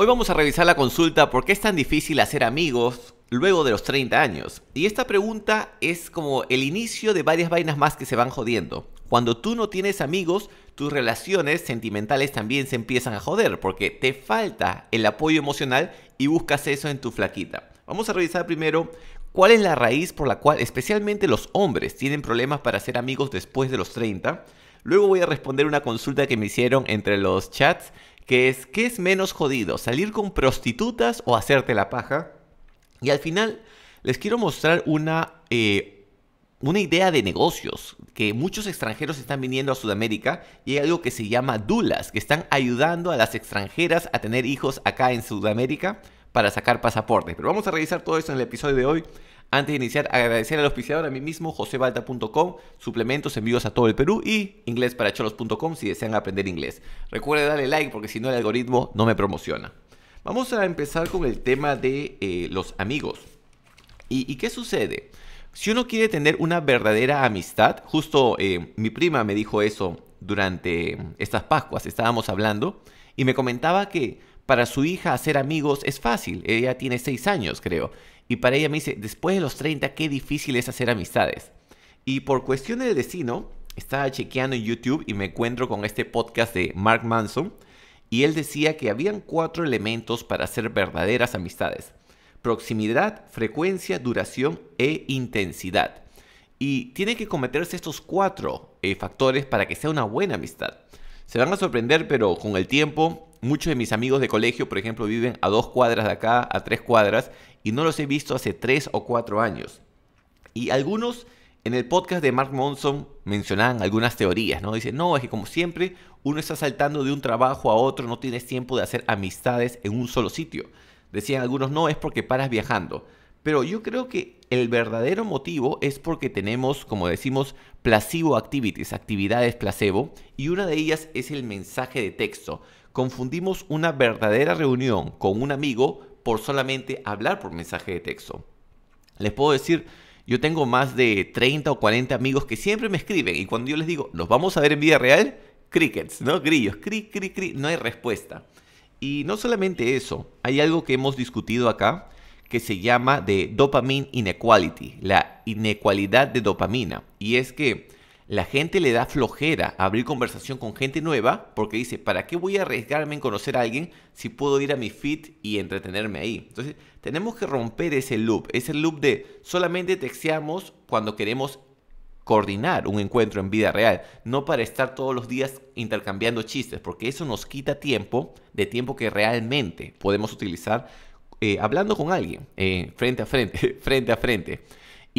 Hoy vamos a revisar la consulta ¿Por qué es tan difícil hacer amigos luego de los 30 años? Y esta pregunta es como el inicio de varias vainas más que se van jodiendo. Cuando tú no tienes amigos, tus relaciones sentimentales también se empiezan a joder porque te falta el apoyo emocional y buscas eso en tu flaquita. Vamos a revisar primero cuál es la raíz por la cual especialmente los hombres tienen problemas para ser amigos después de los 30. Luego voy a responder una consulta que me hicieron entre los chats que es ¿qué es menos jodido? ¿Salir con prostitutas o hacerte la paja? Y al final les quiero mostrar una, eh, una idea de negocios que muchos extranjeros están viniendo a Sudamérica y hay algo que se llama dulas, que están ayudando a las extranjeras a tener hijos acá en Sudamérica para sacar pasaportes. Pero vamos a revisar todo eso en el episodio de hoy. Antes de iniciar, agradecer al auspiciador a mí mismo, josebalta.com, suplementos, envíos a todo el Perú y inglesparacholos.com si desean aprender inglés. Recuerde darle like porque si no el algoritmo no me promociona. Vamos a empezar con el tema de eh, los amigos. ¿Y, qué sucede? Si uno quiere tener una verdadera amistad, justo eh, mi prima me dijo eso durante estas Pascuas, estábamos hablando, y me comentaba que para su hija hacer amigos es fácil. Ella tiene 6 años, creo. Y para ella me dice, después de los 30, qué difícil es hacer amistades. Y por cuestiones de destino, estaba chequeando en YouTube y me encuentro con este podcast de Mark Manson. Y él decía que habían cuatro elementos para hacer verdaderas amistades. Proximidad, frecuencia, duración e intensidad. Y tienen que cometerse estos cuatro eh, factores para que sea una buena amistad. Se van a sorprender, pero con el tiempo Muchos de mis amigos de colegio, por ejemplo, viven a dos cuadras de acá, a tres cuadras, y no los he visto hace tres o cuatro años. Y algunos en el podcast de Mark Monson mencionaban algunas teorías, ¿no? Dicen, no, es que como siempre uno está saltando de un trabajo a otro, no tienes tiempo de hacer amistades en un solo sitio. Decían algunos, no, es porque paras viajando. Pero yo creo que el verdadero motivo es porque tenemos, como decimos, placebo activities, actividades placebo, y una de ellas es el mensaje de texto confundimos una verdadera reunión con un amigo por solamente hablar por mensaje de texto. Les puedo decir, yo tengo más de 30 o 40 amigos que siempre me escriben y cuando yo les digo, los vamos a ver en vida real, crickets, ¿no? Grillos, cri, cri, cri, no hay respuesta. Y no solamente eso, hay algo que hemos discutido acá que se llama de dopamine inequality, la inecualidad de dopamina. Y es que la gente le da flojera abrir conversación con gente nueva porque dice, ¿para qué voy a arriesgarme en conocer a alguien si puedo ir a mi feed y entretenerme ahí? Entonces, tenemos que romper ese loop, ese loop de solamente texteamos cuando queremos coordinar un encuentro en vida real, no para estar todos los días intercambiando chistes, porque eso nos quita tiempo, de tiempo que realmente podemos utilizar eh, hablando con alguien, eh, frente a frente, frente a frente.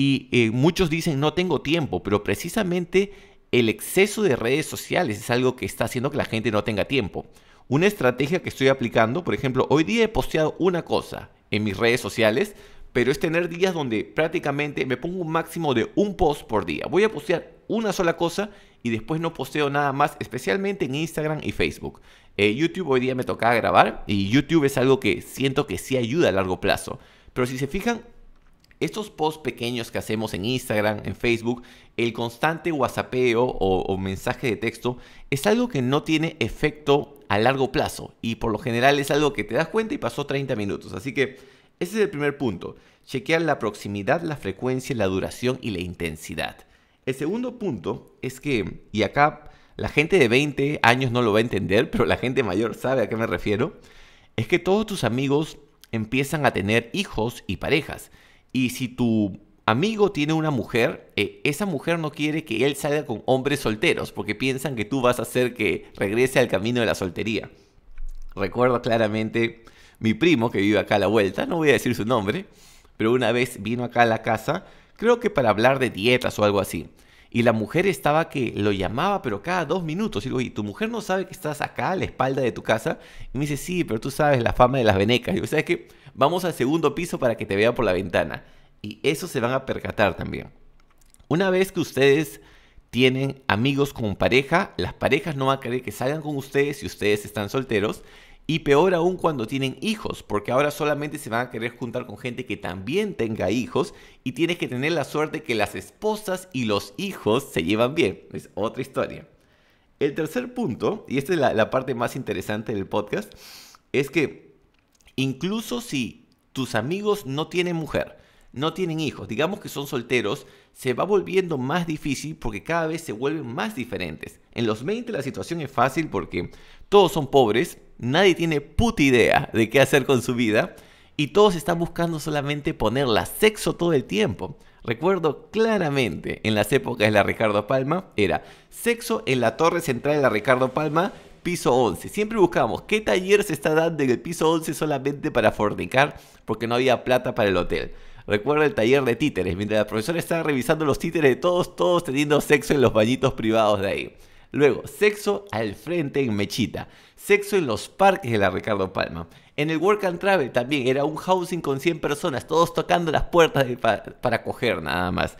Y eh, muchos dicen, no tengo tiempo, pero precisamente el exceso de redes sociales es algo que está haciendo que la gente no tenga tiempo. Una estrategia que estoy aplicando, por ejemplo, hoy día he posteado una cosa en mis redes sociales, pero es tener días donde prácticamente me pongo un máximo de un post por día. Voy a postear una sola cosa y después no posteo nada más, especialmente en Instagram y Facebook. Eh, YouTube hoy día me toca grabar y YouTube es algo que siento que sí ayuda a largo plazo. Pero si se fijan, estos posts pequeños que hacemos en Instagram, en Facebook, el constante whatsappeo o, o mensaje de texto es algo que no tiene efecto a largo plazo y por lo general es algo que te das cuenta y pasó 30 minutos. Así que ese es el primer punto. Chequear la proximidad, la frecuencia, la duración y la intensidad. El segundo punto es que, y acá la gente de 20 años no lo va a entender, pero la gente mayor sabe a qué me refiero, es que todos tus amigos empiezan a tener hijos y parejas. Y si tu amigo tiene una mujer, eh, esa mujer no quiere que él salga con hombres solteros porque piensan que tú vas a hacer que regrese al camino de la soltería. Recuerdo claramente mi primo que vive acá a la vuelta, no voy a decir su nombre, pero una vez vino acá a la casa, creo que para hablar de dietas o algo así. Y la mujer estaba que lo llamaba, pero cada dos minutos. Y digo, ¿y tu mujer no sabe que estás acá a la espalda de tu casa? Y me dice, sí, pero tú sabes la fama de las venecas. Y digo, ¿sabes qué? Vamos al segundo piso para que te vea por la ventana. Y eso se van a percatar también. Una vez que ustedes tienen amigos con pareja, las parejas no van a querer que salgan con ustedes si ustedes están solteros y peor aún cuando tienen hijos, porque ahora solamente se van a querer juntar con gente que también tenga hijos y tienes que tener la suerte que las esposas y los hijos se llevan bien. Es otra historia. El tercer punto, y esta es la, la parte más interesante del podcast, es que incluso si tus amigos no tienen mujer, no tienen hijos, digamos que son solteros, se va volviendo más difícil porque cada vez se vuelven más diferentes. En los 20 la situación es fácil porque todos son pobres, nadie tiene puta idea de qué hacer con su vida y todos están buscando solamente ponerla sexo todo el tiempo. Recuerdo claramente en las épocas de la Ricardo Palma era sexo en la torre central de la Ricardo Palma, piso 11. Siempre buscamos qué taller se está dando en el piso 11 solamente para fornicar porque no había plata para el hotel. Recuerda el taller de títeres. Mientras la profesora estaba revisando los títeres de todos, todos teniendo sexo en los bañitos privados de ahí. Luego, sexo al frente en Mechita. Sexo en los parques de la Ricardo Palma. En el Work and Travel también era un housing con 100 personas, todos tocando las puertas para, coger nada más.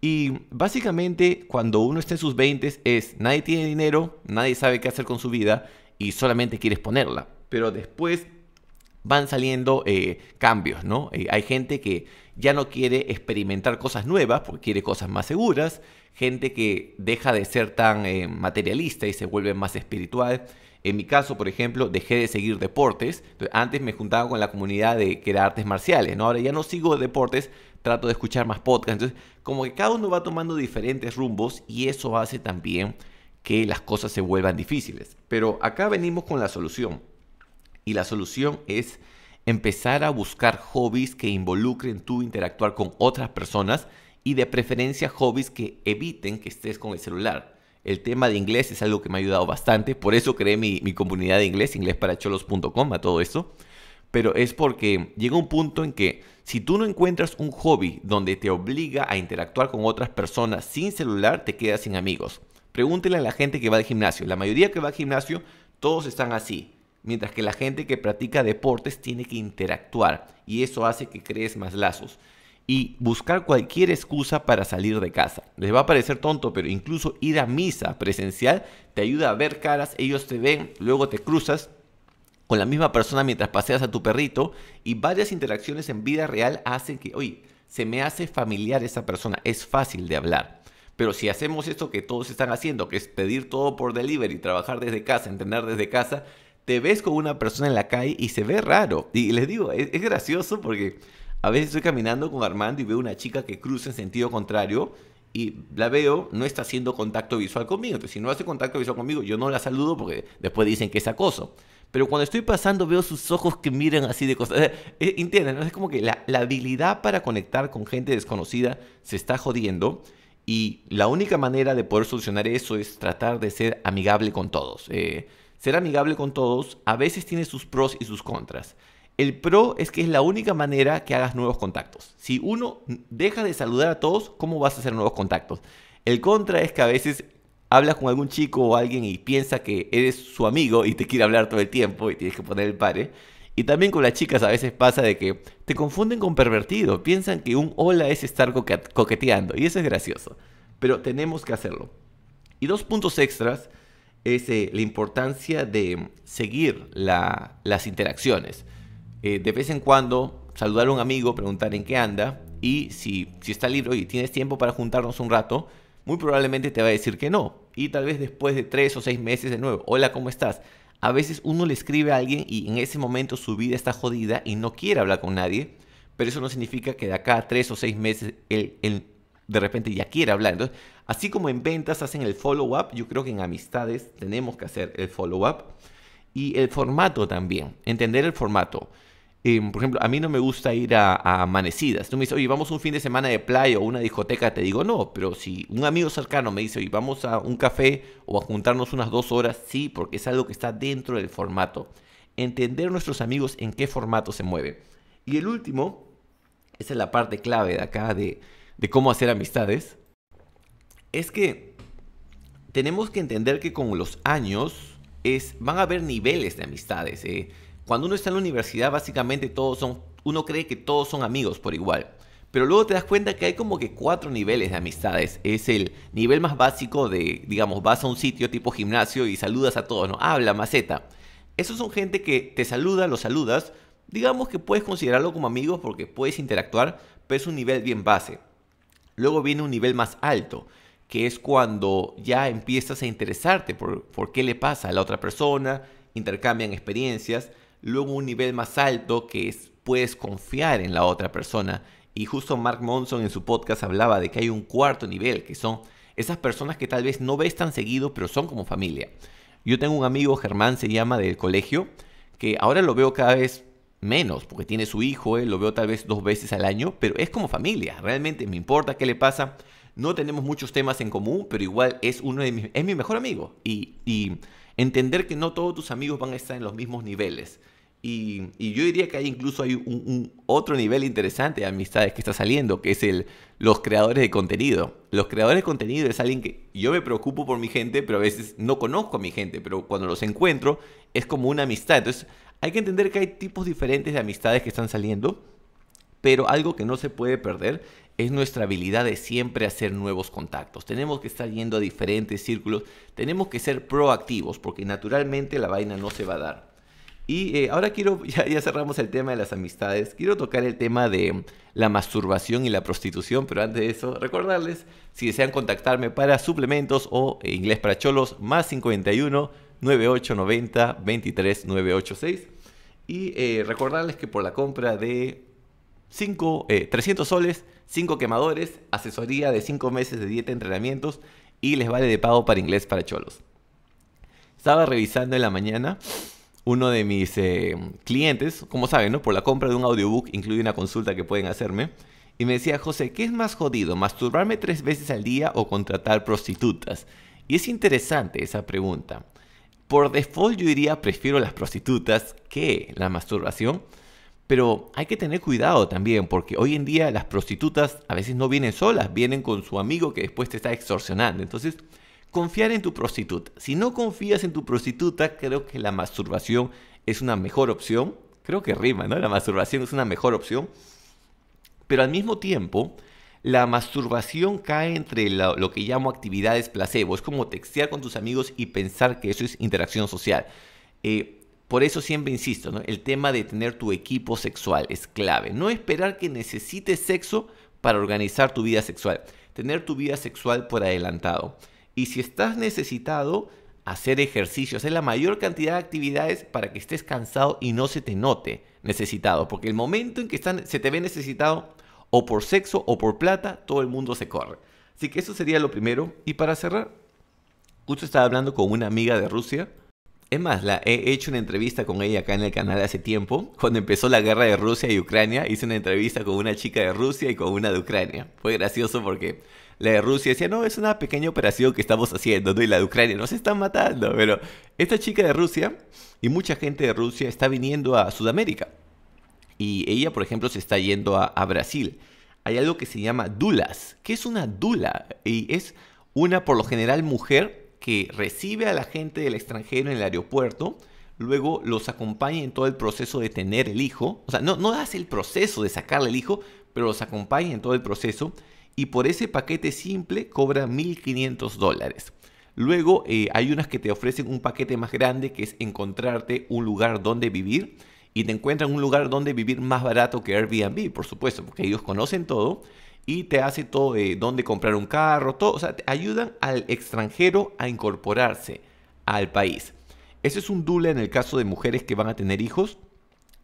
Y básicamente cuando uno está en sus 20 es nadie tiene dinero, nadie sabe qué hacer con su vida y solamente quieres ponerla. Pero después van saliendo eh, cambios, ¿no? Eh, hay gente que ya no quiere experimentar cosas nuevas porque quiere cosas más seguras, gente que deja de ser tan eh, materialista y se vuelve más espiritual. En mi caso, por ejemplo, dejé de seguir deportes. Antes me juntaba con la comunidad de que era artes marciales, ¿no? Ahora ya no sigo deportes, trato de escuchar más podcasts. Entonces, como que cada uno va tomando diferentes rumbos y eso hace también que las cosas se vuelvan difíciles. Pero acá venimos con la solución y la solución es empezar a buscar hobbies que involucren tu interactuar con otras personas y de preferencia hobbies que eviten que estés con el celular. El tema de inglés es algo que me ha ayudado bastante, por eso creé mi, comunidad de inglés, inglesparacholos.com, a todo esto. Pero es porque llega un punto en que si tú no encuentras un hobby donde te obliga a interactuar con otras personas sin celular, te quedas sin amigos. Pregúntele a la gente que va al gimnasio. La mayoría que va al gimnasio, todos están así mientras que la gente que practica deportes tiene que interactuar y eso hace que crees más lazos. Y buscar cualquier excusa para salir de casa. Les va a parecer tonto, pero incluso ir a misa presencial te ayuda a ver caras, ellos te ven, luego te cruzas con la misma persona mientras paseas a tu perrito y varias interacciones en vida real hacen que, oye, se me hace familiar esa persona, es fácil de hablar. Pero si hacemos esto que todos están haciendo, que es pedir todo por delivery, trabajar desde casa, entrenar desde casa, te ves con una persona en la calle y se ve raro. Y les digo, es, gracioso porque a veces estoy caminando con Armando y veo una chica que cruza en sentido contrario y la veo, no está haciendo contacto visual conmigo. Entonces, si no hace contacto visual conmigo, yo no la saludo porque después dicen que es acoso. Pero cuando estoy pasando veo sus ojos que miran así de cosas. Eh, Entienden, es como que la, la habilidad para conectar con gente desconocida se está jodiendo. Y la única manera de poder solucionar eso es tratar de ser amigable con todos. Eh, ser amigable con todos a veces tiene sus pros y sus contras. El pro es que es la única manera que hagas nuevos contactos. Si uno deja de saludar a todos, ¿cómo vas a hacer nuevos contactos? El contra es que a veces hablas con algún chico o alguien y piensa que eres su amigo y te quiere hablar todo el tiempo y tienes que poner el pare. Y también con las chicas a veces pasa de que te confunden con pervertido, piensan que un hola es estar coqueteando y eso es gracioso. Pero tenemos que hacerlo. Y dos puntos extras es eh, la importancia de seguir las interacciones. Eh, de vez en cuando saludar a un amigo, preguntar en qué anda y si, si está libre, y tienes tiempo para juntarnos un rato, muy probablemente te va a decir que no. Y tal vez después de tres o seis meses de nuevo, hola, ¿cómo estás? A veces uno le escribe a alguien y en ese momento su vida está jodida y no quiere hablar con nadie, pero eso no significa que de acá a tres o seis meses él, él de repente ya quiere hablar. así como en ventas hacen el follow-up, yo creo que en amistades tenemos que hacer el follow-up. Y el formato también, entender el formato. Em, por ejemplo, a mí no me gusta ir a, amanecidas. Tú me dices, oye, vamos un fin de semana de playa o una discoteca. Te digo, no, pero si un amigo cercano me dice, oye, vamos a un café o a juntarnos unas dos horas, sí, porque es algo que está dentro del formato. Entender nuestros amigos en qué formato se mueve Y el último, esa es la parte clave de acá de, de cómo hacer amistades, es que tenemos que entender que con los años es, van a haber niveles de amistades. ¿eh? Cuando uno está en la universidad, básicamente todos son, uno cree que todos son amigos por igual. Pero luego te das cuenta que hay como que cuatro niveles de amistades. Es el nivel más básico de, digamos, vas a un sitio tipo gimnasio y saludas a todos, ¿no? Habla, maceta. Esos son gente que te saluda, los saludas. Digamos que puedes considerarlo como amigos porque puedes interactuar, pero es un nivel bien base. Luego viene un nivel más alto, que es cuando ya empiezas a interesarte por, qué le pasa a la otra persona, intercambian experiencias. Luego un nivel más alto que es puedes confiar en la otra persona. Y justo Mark Monson en su podcast hablaba de que hay un cuarto nivel, que son esas personas que tal vez no ves tan seguido, pero son como familia. Yo tengo un amigo, Germán se llama, del colegio, que ahora lo veo cada vez menos, porque tiene su hijo, eh, lo veo tal vez dos veces al año, pero es como familia, realmente me importa qué le pasa. No tenemos muchos temas en común, pero igual es uno de mis, es mi mejor amigo. Y, entender que no todos tus amigos van a estar en los mismos niveles. Y, yo diría que hay incluso hay un, otro nivel interesante de amistades que está saliendo, que es el, los creadores de contenido. Los creadores de contenido es alguien que yo me preocupo por mi gente, pero a veces no conozco a mi gente, pero cuando los encuentro es como una amistad. Entonces hay que entender que hay tipos diferentes de amistades que están saliendo, pero algo que no se puede perder es nuestra habilidad de siempre hacer nuevos contactos. Tenemos que estar yendo a diferentes círculos, tenemos que ser proactivos porque naturalmente la vaina no se va a dar. Y eh, ahora quiero, ya, cerramos el tema de las amistades, quiero tocar el tema de la masturbación y la prostitución, pero antes de eso, recordarles, si desean contactarme para suplementos o eh, inglés para cholos, más 51 9890 23986. Y eh, recordarles que por la compra de 300 soles, 5 quemadores, asesoría de 5 meses de dieta, entrenamientos y les vale de pago para inglés para cholos. Estaba revisando en la mañana uno de mis eh, clientes, como saben, por la compra de un audiobook, incluye una consulta que pueden hacerme, y me decía, José, ¿qué es más jodido, masturbarme tres veces al día o contratar prostitutas? Y es interesante esa pregunta. Por default yo diría, prefiero las prostitutas que la masturbación, pero hay que tener cuidado también, porque hoy en día las prostitutas a veces no vienen solas, vienen con su amigo que después te está extorsionando. Entonces, confiar en tu prostituta. Si no confías en tu prostituta, creo que la masturbación es una mejor opción. Creo que rima, ¿no? La masturbación es una mejor opción. Pero al mismo tiempo, la masturbación cae entre lo, que llamo actividades placebo. Es como textear con tus amigos y pensar que eso es interacción social. Eh, por eso siempre insisto, ¿no? el tema de tener tu equipo sexual es clave. No esperar que necesites sexo para organizar tu vida sexual. Tener tu vida sexual por adelantado. Y si estás necesitado, hacer ejercicios, hacer la mayor cantidad de actividades para que estés cansado y no se te note necesitado. Porque el momento en que se te ve necesitado, o por sexo o por plata, todo el mundo se corre. Así que eso sería lo primero. Y para cerrar, justo estaba hablando con una amiga de Rusia. Es más, la he hecho una entrevista con ella acá en el canal hace tiempo. Cuando empezó la guerra de Rusia y Ucrania, hice una entrevista con una chica de Rusia y con una de Ucrania. Fue gracioso porque la de Rusia decía, no, es una pequeña operación que estamos haciendo, ¿no? Y la de Ucrania, nos están matando. Pero esta chica de Rusia y mucha gente de Rusia está viniendo a Sudamérica. Y ella, por ejemplo, se está yendo a, Brasil. Hay algo que se llama dulas. ¿Qué es una dula? Y es una, por lo general, mujer que recibe a la gente del extranjero en el aeropuerto luego los acompaña en todo el proceso de tener el hijo. O sea, no, no hace el proceso de sacarle el hijo, pero los acompaña en todo el proceso y por ese paquete simple cobra 1.500 dólares. Luego eh, hay unas que te ofrecen un paquete más grande que es encontrarte un lugar donde vivir y te encuentran un lugar donde vivir más barato que Airbnb, por supuesto, porque ellos conocen todo y te hace todo eh, donde comprar un carro, todo, o sea, te ayudan al extranjero a incorporarse al país. Ese es un dule en el caso de mujeres que van a tener hijos,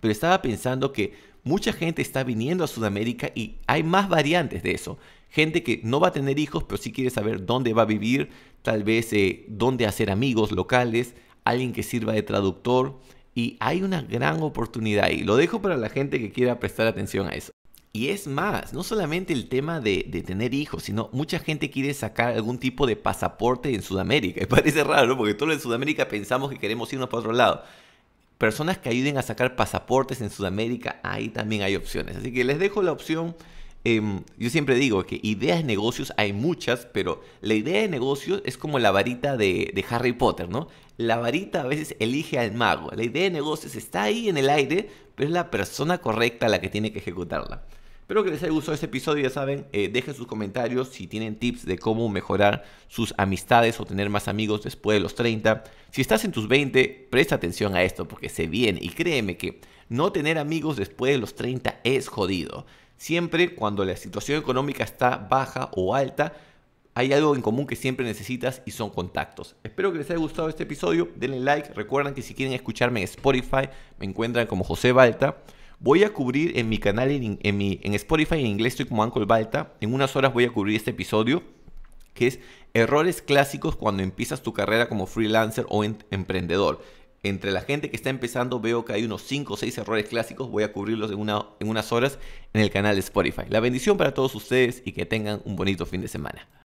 pero estaba pensando que mucha gente está viniendo a Sudamérica y hay más variantes de eso. Gente que no va a tener hijos, pero sí quiere saber dónde va a vivir, tal vez eh, dónde hacer amigos locales, alguien que sirva de traductor. Y hay una gran oportunidad ahí. Lo dejo para la gente que quiera prestar atención a eso. Y es más, no solamente el tema de, de, tener hijos, sino mucha gente quiere sacar algún tipo de pasaporte en Sudamérica. Y parece raro, porque todos en Sudamérica pensamos que queremos irnos para otro lado personas que ayuden a sacar pasaportes en Sudamérica, ahí también hay opciones. Así que les dejo la opción. Em, yo siempre digo que ideas de negocios hay muchas, pero la idea de negocios es como la varita de, de Harry Potter, ¿no? La varita a veces elige al mago. La idea de negocios está ahí en el aire, pero es la persona correcta la que tiene que ejecutarla. Espero que les haya gustado este episodio, ya saben, eh, dejen sus comentarios si tienen tips de cómo mejorar sus amistades o tener más amigos después de los 30. Si estás en tus 20, presta atención a esto porque se bien y créeme que no tener amigos después de los 30 es jodido. Siempre cuando la situación económica está baja o alta, hay algo en común que siempre necesitas y son contactos. Espero que les haya gustado este episodio. Denle like. Recuerden que si quieren escucharme en Spotify, me encuentran como José Balta. Voy a cubrir en mi canal, en, Spotify en inglés, estoy como Uncle Balta. En unas horas voy a cubrir este episodio que es errores clásicos cuando empiezas tu carrera como freelancer o emprendedor. Entre la gente que está empezando veo que hay unos 5 o 6 errores clásicos, voy a cubrirlos en, una, en unas horas en el canal de Spotify. La bendición para todos ustedes y que tengan un bonito fin de semana.